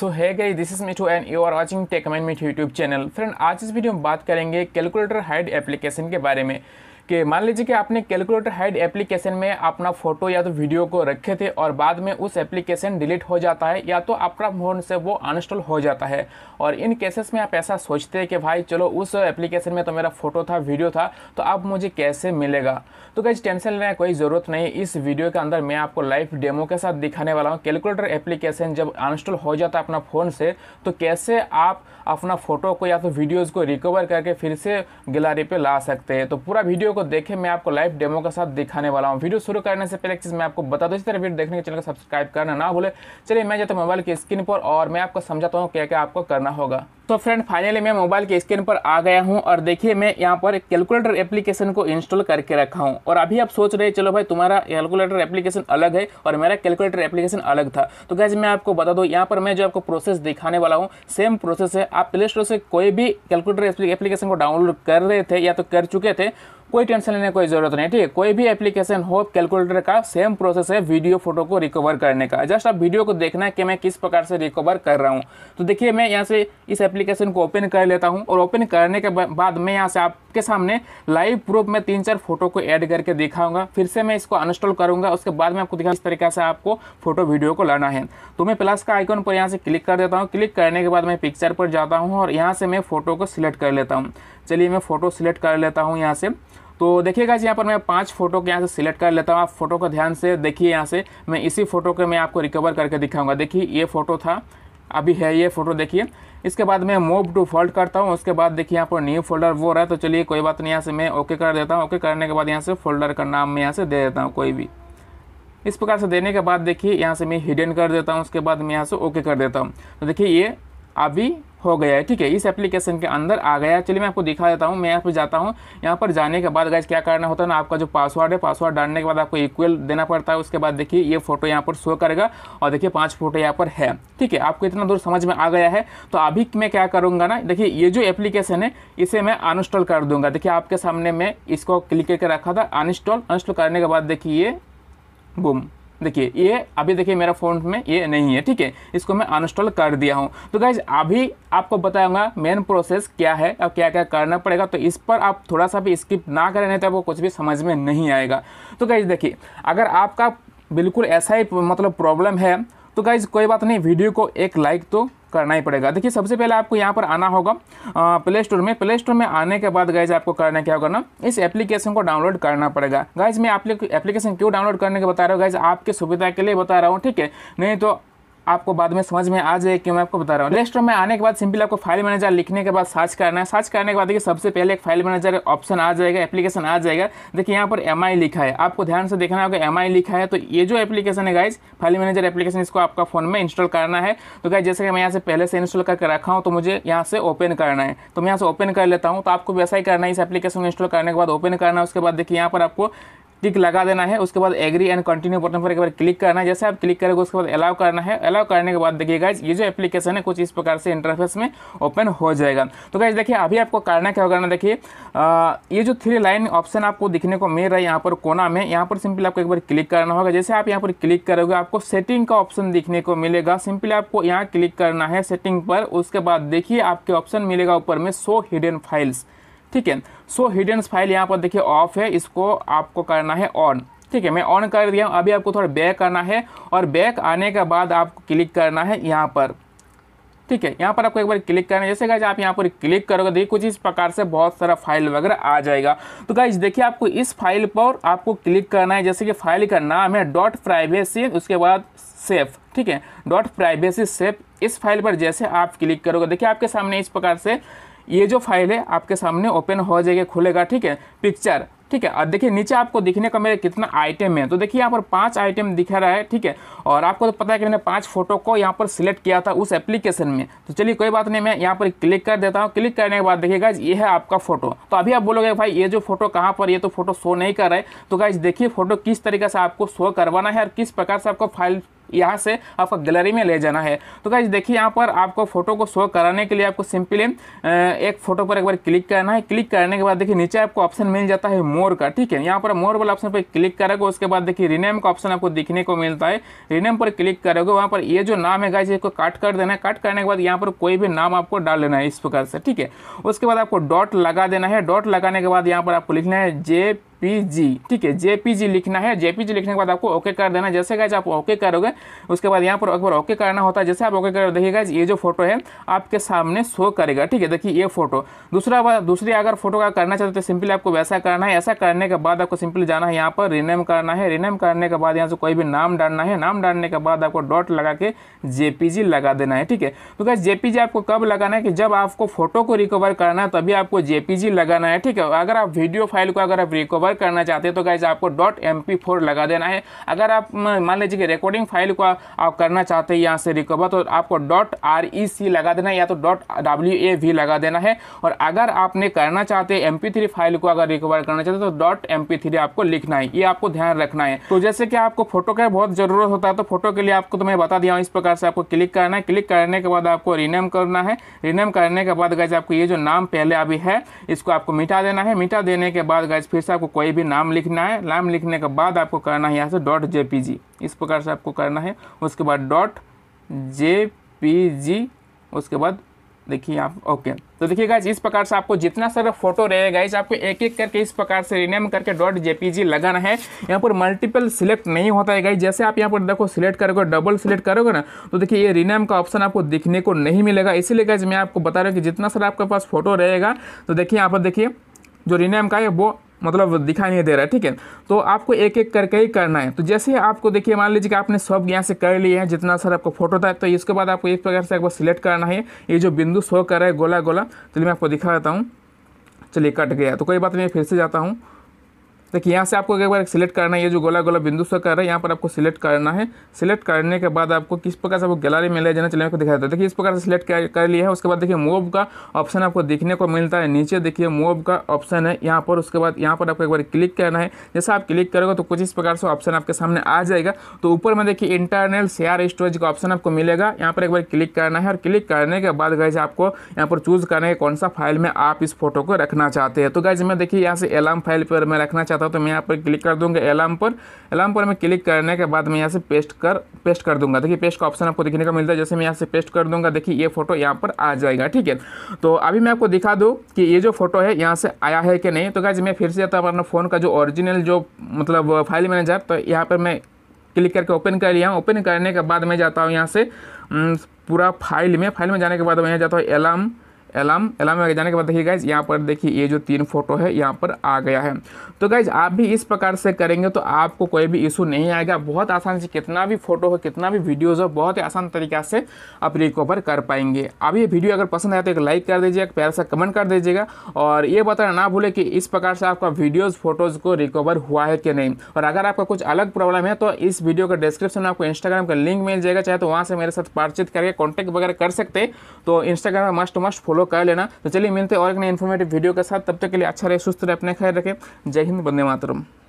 सो है गई this is Mithu and you are watching टेकमेंट मिठू यूट्यूब चैनल फ्रेंड आज इस वीडियो में बात करेंगे कैलकुलेटर हाइड एप्लीकेशन के बारे में कि मान लीजिए कि आपने कैलकुलेटर हाइड एप्लीकेशन में अपना फ़ोटो या तो वीडियो को रखे थे और बाद में उस एप्लीकेशन डिलीट हो जाता है या तो आपका फ़ोन से वो अनस्टॉल हो जाता है और इन केसेस में आप ऐसा सोचते हैं कि भाई चलो उस एप्लीकेशन में तो मेरा फ़ोटो था वीडियो था तो अब मुझे कैसे मिलेगा तो कैसे टेंशन लेने कोई ज़रूरत नहीं इस वीडियो के अंदर मैं आपको लाइव डेमो के साथ दिखाने वाला हूँ कैलकुलेटर एप्लीकेशन जब अनस्टॉल हो जाता है अपना फ़ोन से तो कैसे आप अपना फ़ोटो को या तो वीडियोज़ को रिकवर करके फिर से गैलरी पर ला सकते हैं तो पूरा वीडियो को देखें मैं आपको लाइव डेमो के साथ दिखाने वाला हूँ वीडियो शुरू करने से पहले एक चीज़ मैं आपको बता दूँ इस तरह वीडियो देखने के चैनल को सब्सक्राइब करना ना भूले चलिए मैं जाता हूँ मोबाइल की स्क्रीन पर और मैं आपको समझाता हूँ क्या क्या आपको करना होगा तो फ्रेंड फाइनली मैं मोबाइल के स्क्रीन पर आ गया हूँ और देखिए मैं यहाँ पर एक कैलकुलेटर एप्लीकेशन को इंस्टॉल करके रखा हूँ और अभी आप सोच रहे चलो भाई तुम्हारा कैलकुलेटर एप्लीकेशन अलग है और मेरा कैलकुलेटर एप्लीकेशन अलग था तो गैज मैं आपको बता दूँ यहाँ पर मैं जो आपको प्रोसेस दिखाने वाला हूँ सेम प्रोसेस है आप प्ले स्टोर से कोई भी कैलकुलेटर एप्लीकेशन को डाउनलोड कर रहे थे या तो कर चुके थे कोई टेंशन लेने कोई ज़रूरत नहीं ठीक है कोई भी एप्लीकेशन हो कैलकुलेटर का सेम प्रोसेस है वीडियो फोटो को रिकवर करने का जस्ट आप वीडियो को देखना है कि मैं किस प्रकार से रिकवर कर रहा हूँ तो देखिए मैं यहाँ से इस एप्लीकेशन को ओपन कर लेता हूँ और ओपन करने के बाद मैं यहाँ से आप आपके सामने लाइव प्रूफ में तीन चार फोटो को ऐड करके दिखाऊंगा फिर से मैं इसको अनस्टॉल करूंगा उसके बाद में आपको दिखा इस तरीके से आपको फोटो वीडियो को लाना है तो मैं प्लस का आइकन पर यहाँ से क्लिक कर देता हूँ क्लिक करने के बाद मैं पिक्चर पर जाता हूँ और यहाँ से मैं फोटो को सिलेक्ट कर लेता हूँ चलिए मैं फ़ोटो सिलेक्ट कर लेता हूँ यहाँ से तो देखिएगा यहाँ पर मैं पांच फोटो के यहाँ से सिलेक्ट कर लेता हूँ आप फोटो को ध्यान से देखिए यहाँ से मैं इसी फोटो के मैं आपको रिकवर करके दिखाऊंगा देखिए ये फोटो था अभी है ये फ़ोटो देखिए इसके बाद मैं मूव टू फोल्ड करता हूँ उसके बाद देखिए यहाँ पर न्यू फोल्डर वो रहा है तो चलिए कोई बात नहीं यहाँ से मैं ओके कर देता हूँ ओके करने के बाद यहाँ से फोल्डर का नाम मैं यहाँ से दे देता हूँ कोई भी इस प्रकार से देने के बाद देखिए यहाँ से मैं हिडन कर देता हूँ उसके बाद मैं यहाँ से ओके कर देता हूँ तो देखिए ये अभी हो गया है ठीक है इस एप्लीकेशन के अंदर आ गया चलिए मैं आपको दिखा देता हूँ मैं यहाँ पर जाता हूँ यहाँ पर जाने के बाद गैस क्या करना होता है ना आपका जो पासवर्ड है पासवर्ड डालने के बाद आपको इक्वल देना पड़ता है उसके बाद देखिए ये फोटो यहाँ पर शो करेगा और देखिए पाँच फोटो यहाँ पर है ठीक है आपको इतना दूर समझ में आ गया है तो अभी मैं क्या करूँगा ना देखिए ये जो एप्लीकेशन है इसे मैं अनइंस्टॉल कर दूँगा देखिए आपके सामने मैं इसको क्लिक करके रखा था अनइंस्टॉल अनइंस्टॉल करने के बाद देखिए बुम देखिए ये अभी देखिए मेरा फ़ोन में ये नहीं है ठीक है इसको मैं अनस्टॉल कर दिया हूँ तो गाइज अभी आपको बताऊँगा मेन प्रोसेस क्या है और क्या क्या करना पड़ेगा तो इस पर आप थोड़ा सा भी स्किप ना करें नहीं तो आपको कुछ भी समझ में नहीं आएगा तो गाइज देखिए अगर आपका बिल्कुल ऐसा ही मतलब प्रॉब्लम है तो गाइज कोई बात नहीं वीडियो को एक लाइक तो करना ही पड़ेगा देखिए सबसे पहले आपको यहाँ पर आना होगा प्ले स्टोर में प्ले स्टोर में आने के बाद गाइज आपको करना क्या करना इस एप्लीकेशन को डाउनलोड करना पड़ेगा गाइज मैं एप्लीकेशन क्यों डाउनलोड करने के बता रहा हूँ गाइज आपकी सुविधा के लिए बता रहा हूँ ठीक है नहीं तो आपको बाद में समझ में आ जाए क्यों मैं आपको बता रहा हूँ प्ले में आने के बाद सिंपली आपको फाइल मैनेजर लिखने के बाद सर्च करना है सर्च करने के बाद देखिए सबसे पहले एक फाइल मैनेजर ऑप्शन आ जाएगा एप्लीकेशन आ जाएगा देखिए यहाँ पर एम लिखा है आपको ध्यान से देखना होगा एम लिखा है तो ये जो एप्लीकेशन है गाइज फाइल मैनेजर एप्लीकेशन इसको आपका फोन में इंस्टॉल करना है तो गाइज जैसे कि मैं यहाँ से पहले से इंस्टॉल करके रखा हूँ तो मुझे यहाँ से ओपन करना है तो मैं यहाँ से ओपन कर लेता हूँ तो आपको वैसा ही करना है इस एप्लीकेशन को इंस्टॉल करने के बाद ओपन करना है उसके बाद देखिए यहाँ पर आपको टिक लगा देना है उसके बाद एग्री एंड कंटिन्यू बटन पर एक बार क्लिक करना है जैसे आप क्लिक करेंगे उसके बाद अलाउ करना है अलाउ करने के बाद देखिए गाइज ये जो एप्लीकेशन है कुछ इस प्रकार से इंटरफेस में ओपन हो जाएगा तो गाइज देखिए अभी आपको करना क्या होगा ना देखिए ये जो थ्री लाइन ऑप्शन आपको दिखने को मिल रहा है यहाँ पर कोना में यहाँ पर सिंपली आपको एक बार क्लिक करना होगा जैसे आप यहाँ पर क्लिक करोगे आपको सेटिंग का ऑप्शन दिखने को मिलेगा सिंपली आपको यहाँ क्लिक करना है सेटिंग पर उसके बाद देखिए आपके ऑप्शन मिलेगा ऊपर में शो हिडन फाइल्स ठीक है सो हिडन फाइल यहाँ पर देखिए ऑफ है इसको आपको करना है ऑन ठीक है मैं ऑन कर दिया हूँ अभी आपको थोड़ा बैक आना है और बैक आने के बाद आपको क्लिक करना है यहाँ पर ठीक है यहाँ पर आपको एक बार क्लिक करना है जैसे गाइज आप यहाँ पर क्लिक करोगे देखिए कुछ इस प्रकार से बहुत सारा फाइल वगैरह आ जाएगा तो गाइज देखिए आपको इस फाइल पर आपको क्लिक करना है जैसे कि फाइल का नाम है डॉट प्राइवेसी उसके बाद सेफ ठीक है डॉट प्राइवेसी सेफ इस फाइल पर जैसे आप क्लिक करोगे देखिए आपके सामने इस प्रकार से ये जो फाइल है आपके सामने ओपन हो जाएगा खुलेगा ठीक है पिक्चर ठीक है और देखिए नीचे आपको दिखने का मेरे कितना आइटम है तो देखिए यहाँ पर पांच आइटम दिखा रहा है ठीक है और आपको तो पता है कि मैंने पांच फोटो को यहाँ पर सिलेक्ट किया था उस एप्लीकेशन में तो चलिए कोई बात नहीं मैं यहाँ पर क्लिक कर देता हूँ क्लिक करने के बाद देखिएगा ये है आपका फोटो तो अभी आप बोलोगे भाई ये जो फोटो कहाँ पर ये तो फोटो शो नहीं कर रहा है तो गाइज देखिए फोटो किस तरीके से आपको शो करवाना है और किस प्रकार से आपको फाइल यहाँ से आपको गैलरी में ले जाना है तो गाइज देखिए यहाँ पर आपको फोटो को शो कराने के लिए आपको सिंपली एक फोटो पर एक बार क्लिक करना है क्लिक करने के बाद देखिए नीचे आपको ऑप्शन मिल जाता है मोर का ठीक है यहाँ पर मोर वाला ऑप्शन पर क्लिक करेगा उसके बाद देखिए रिनेम का ऑप्शन आपको दिखने को मिलता है रिनेम पर क्लिक करोगे वहाँ पर ये जो नाम है गाइज इसको काट कर देना है काट करने के बाद यहाँ पर कोई भी नाम आपको डाल लेना है इस प्रकार से ठीक है उसके बाद आपको डॉट लगा देना है डॉट लगाने के बाद यहाँ पर आपको लिखना है जे जेपीजी ठीक है जेपीजी लिखना है जेपीजी लिखने के बाद आपको ओके कर देना जैसे गाइज आप ओके करोगे उसके बाद यहाँ पर एक बार ओके करना होता है जैसे आप ओके करो देखिए गाइज ये जो फोटो है आपके सामने शो करेगा ठीक है देखिए ये फोटो दूसरा दूसरी अगर फोटो का करना चाहते तो सिंपली आपको वैसा करना है ऐसा करने के बाद आपको सिंपली जाना है यहाँ पर रिनेम करना है रिनेम करने के बाद यहाँ से कोई भी नाम डालना है नाम डालने के बाद आपको डॉट लगा के जेपीजी लगा देना है ठीक है तो गाइज जेपीजी आपको कब लगाना है कि जब आपको फोटो को रिकवर करना है तभी आपको जेपीजी लगाना है ठीक है अगर आप वीडियो फाइल को अगर आप रिकवर वर्क करना चाहते हैं तो गाइज आपको डॉट एम लगा देना है अगर आप मान लीजिए कि रिकॉर्डिंग फाइल को आप करना चाहते हैं यहाँ से रिकवर तो आपको डॉट आर e लगा देना है या तो डॉट डब्ल्यू लगा देना है और अगर आपने करना चाहते हैं एम फाइल को अगर रिकवर करना चाहते तो डॉट एम आपको लिखना है ये आपको ध्यान रखना है तो जैसे कि आपको फोटो का बहुत ज़रूरत होता है तो फोटो के लिए आपको तो मैं बता दिया हूँ इस प्रकार से आपको क्लिक करना है क्लिक करने के बाद आपको रिनेम करना है रिनेम करने के बाद गैज आपको ये जो नाम पहले अभी है इसको आपको मिटा देना है मिटा देने के बाद गैज फिर से आपको कोई भी नाम लिखना है नाम लिखने के बाद आपको करना है यहाँ से डॉट जे इस प्रकार से आपको करना है उसके बाद डॉट जे उसके बाद देखिए आप ओके तो देखिए गाइज इस प्रकार से आपको जितना सारा फोटो रहेगा गाइज आपको एक एक करके इस प्रकार से रिनेम करके डॉट जी लगाना है यहाँ पर मल्टीपल सिलेक्ट नहीं होता है गाइज जैसे आप यहाँ पर देखो सिलेक्ट करोगे डबल सिलेक्ट करोगे ना तो देखिए ये रिनेम का ऑप्शन आपको दिखने को नहीं मिलेगा इसीलिए गाइज मैं आपको बता रहा हूँ कि जितना सारा आपके पास फोटो रहेगा तो देखिए यहाँ पर देखिए जो रिनेम का है वो मतलब दिखाई नहीं दे रहा है ठीक है तो आपको एक एक करके ही करना है तो जैसे ही आपको देखिए मान लीजिए कि आपने सब यहाँ से कर लिए हैं जितना सर आपको फोटो था तो इसके बाद आपको इस प्रकार से एक बार सिलेक्ट करना है ये जो बिंदु शो कर रहा है गोला गोला तो चलिए मैं आपको दिखा देता हूँ चलिए कट गया तो कोई बात नहीं फिर से जाता हूँ देखिए यहाँ से आपको एक बार सिलेक्ट करना है ये जो गोला गोला बिंदु से कर रहा है यहाँ पर आपको सिलेक्ट करना है सिलेक्ट करने के बाद आपको किस प्रकार से आपको गैलरी में ले जाना चलिए आपको दिखा देता है देखिए इस प्रकार से सिलेक्ट कर, लिया है उसके बाद देखिए मूव का ऑप्शन आपको देखने को मिलता है नीचे देखिए मूव का ऑप्शन है यहाँ पर उसके बाद यहाँ पर आपको एक बार क्लिक करना है जैसा आप क्लिक करोगे तो कुछ इस प्रकार से ऑप्शन आपके सामने आ जाएगा तो ऊपर में देखिए इंटरनल शेयर स्टोरेज का ऑप्शन आपको मिलेगा यहाँ पर एक बार क्लिक करना है और क्लिक करने के बाद गैज आपको यहाँ पर चूज़ करना है कौन सा फाइल में आप इस फोटो को रखना चाहते हैं तो गैज मैं देखिए यहाँ से एलार्म फाइल पर मैं रखना चाहता चाहता हूँ तो मैं यहाँ पर क्लिक कर दूँगा एलाम पर एलाम पर मैं क्लिक करने के बाद मैं यहाँ से पेस्ट कर पेस्ट कर दूँगा देखिए पेस्ट का ऑप्शन आपको देखने को मिलता है जैसे मैं यहाँ से पेस्ट कर दूँगा देखिए ये फोटो यहाँ पर आ जाएगा ठीक है तो अभी मैं आपको दिखा दूँ कि ये जो फोटो है यहाँ से आया है कि नहीं तो क्या मैं फिर से जाता हूँ अपना फ़ोन का जो ऑरिजिनल जो मतलब फाइल मैनेजर तो यहाँ पर मैं क्लिक करके ओपन कर लिया ओपन करने के बाद मैं जाता हूँ यहाँ से पूरा फाइल में फाइल में जाने के बाद मैं यहाँ जाता हूँ एलाम एलाम एलाम में जाने के बाद देखिए गाइज यहाँ पर देखिए ये जो तीन फोटो है यहाँ पर आ गया है तो गाइज आप भी इस प्रकार से करेंगे तो आपको कोई भी इशू नहीं आएगा बहुत आसान से कितना भी फोटो हो कितना भी वीडियोज़ हो बहुत ही आसान तरीका से आप रिकवर कर पाएंगे अब ये वीडियो अगर पसंद आया तो एक लाइक कर दीजिएगा प्यार से कमेंट कर दीजिएगा और ये बताना ना भूले कि इस प्रकार से आपका वीडियोज़ फोटोज़ को रिकवर हुआ है कि नहीं और अगर आपका कुछ अलग प्रॉब्लम है तो इस वीडियो का डिस्क्रिप्शन में आपको इंस्टाग्राम का लिंक मिल जाएगा चाहे तो वहाँ से मेरे साथ बातचीत करके कॉन्टैक्ट वगैरह कर सकते तो Instagram must must follow follow कर लेना तो चलिए मिलते और एक नए इन्फॉर्मेटिव वीडियो के साथ तब तक के लिए अच्छा रहे सुस्त रहे अपने ख्याल रखें जय हिंद बंदे मातरम